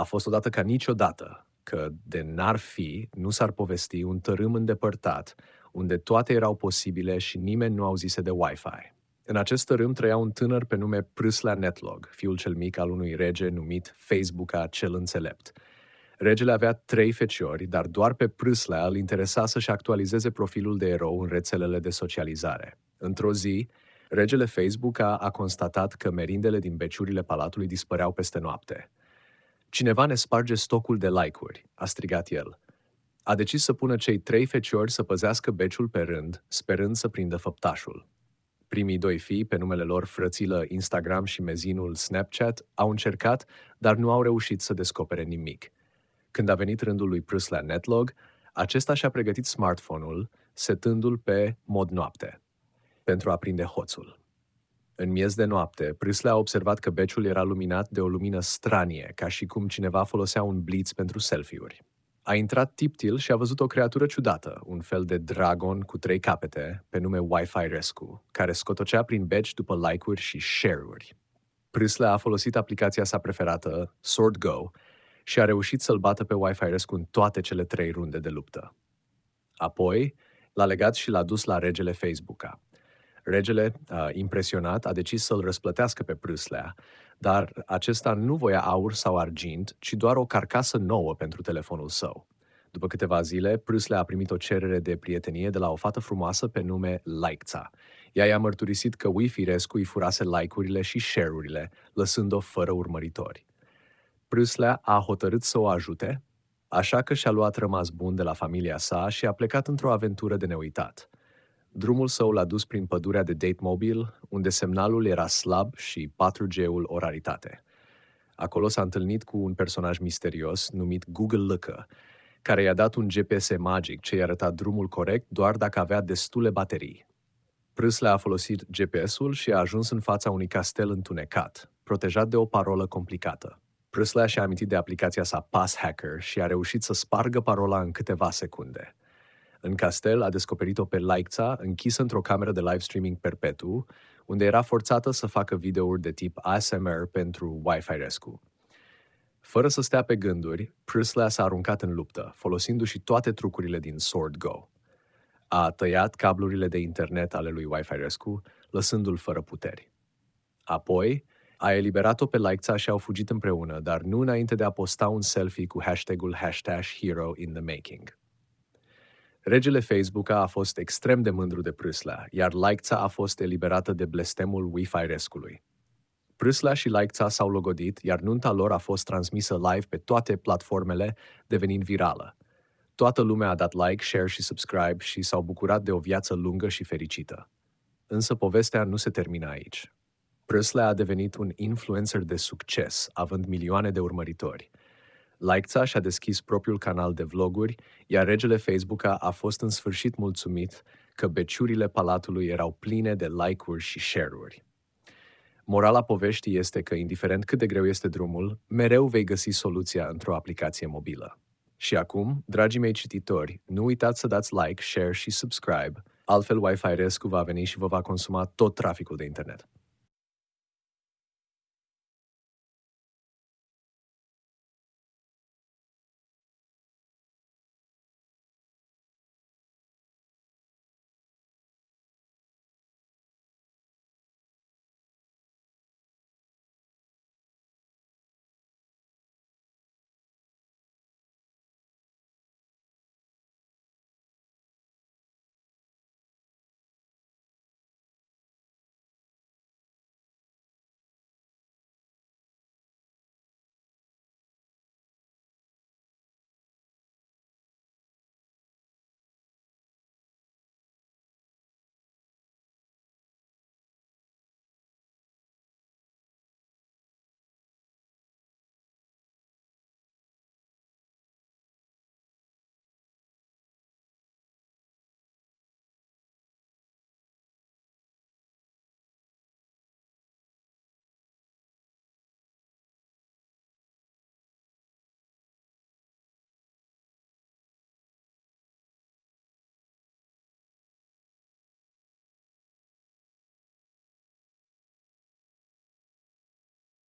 a fost odată ca niciodată că de n-ar fi, nu s-ar povesti un tărâm îndepărtat, unde toate erau posibile și nimeni nu auzise de Wi-Fi. În acest tărâm trăia un tânăr pe nume Prisla Netlog, fiul cel mic al unui rege numit Facebooka cel Înțelept. Regele avea trei feciori, dar doar pe Prisla îl interesa să-și actualizeze profilul de erou în rețelele de socializare. Într-o zi, regele Facebook a, a constatat că merindele din beciurile palatului dispăreau peste noapte – Cineva ne sparge stocul de like-uri, a strigat el. A decis să pună cei trei feciori să păzească beciul pe rând, sperând să prindă făptașul. Primii doi fii, pe numele lor frățilă Instagram și mezinul Snapchat, au încercat, dar nu au reușit să descopere nimic. Când a venit rândul lui Prus Netlog, acesta și-a pregătit smartphone-ul, setându-l pe mod noapte, pentru a prinde hoțul. În miez de noapte, Prâslea a observat că beciul era luminat de o lumină stranie, ca și cum cineva folosea un blitz pentru selfie-uri. A intrat tiptil și a văzut o creatură ciudată, un fel de dragon cu trei capete, pe nume Wi-Fi Rescue, care scotocea prin beci după like-uri și share-uri. Prâslea a folosit aplicația sa preferată, Sword Go, și a reușit să-l bată pe Wi-Fi Rescue în toate cele trei runde de luptă. Apoi, l-a legat și l-a dus la regele Facebook-a. Regele, impresionat, a decis să-l răsplătească pe prâslea, dar acesta nu voia aur sau argint, ci doar o carcasă nouă pentru telefonul său. După câteva zile, Prusle a primit o cerere de prietenie de la o fată frumoasă pe nume Laikța. Ea i-a mărturisit că Wi Firescu îi furase like-urile și share-urile, lăsând-o fără urmăritori. Prusle a hotărât să o ajute, așa că și-a luat rămas bun de la familia sa și a plecat într-o aventură de neuitat – Drumul său l-a dus prin pădurea de Date-Mobile, unde semnalul era slab și 4G-ul o raritate. Acolo s-a întâlnit cu un personaj misterios numit Google Lăcă, care i-a dat un GPS magic ce i-a arătat drumul corect doar dacă avea destule baterii. Prâslea a folosit GPS-ul și a ajuns în fața unui castel întunecat, protejat de o parolă complicată. Prâslea și-a amintit de aplicația sa Pass Hacker și a reușit să spargă parola în câteva secunde. În castel a descoperit-o pe Laicța, închisă într-o cameră de live streaming perpetu, unde era forțată să facă videouri de tip ASMR pentru Wi-Fi Rescue. Fără să stea pe gânduri, Prisla s-a aruncat în luptă, folosindu-și toate trucurile din Sword Go. A tăiat cablurile de internet ale lui Wi-Fi Rescue, lăsându-l fără puteri. Apoi, a eliberat-o pe Laicța și au fugit împreună, dar nu înainte de a posta un selfie cu hashtagul hashtag hero in the making. Regele Facebook a fost extrem de mândru de Prâslea, iar Laicța a fost eliberată de blestemul Wi-Fi-rescului. Prâslea și Laicța s-au logodit, iar nunta lor a fost transmisă live pe toate platformele, devenind virală. Toată lumea a dat like, share și subscribe și s-au bucurat de o viață lungă și fericită. Însă povestea nu se termină aici. Prâslea a devenit un influencer de succes, având milioane de urmăritori – Laikța și-a deschis propriul canal de vloguri, iar regele Facebook a fost în sfârșit mulțumit că beciurile palatului erau pline de like-uri și share-uri. Morala poveștii este că, indiferent cât de greu este drumul, mereu vei găsi soluția într-o aplicație mobilă. Și acum, dragii mei cititori, nu uitați să dați like, share și subscribe, altfel Wi-Fi Rescu va veni și vă va consuma tot traficul de internet.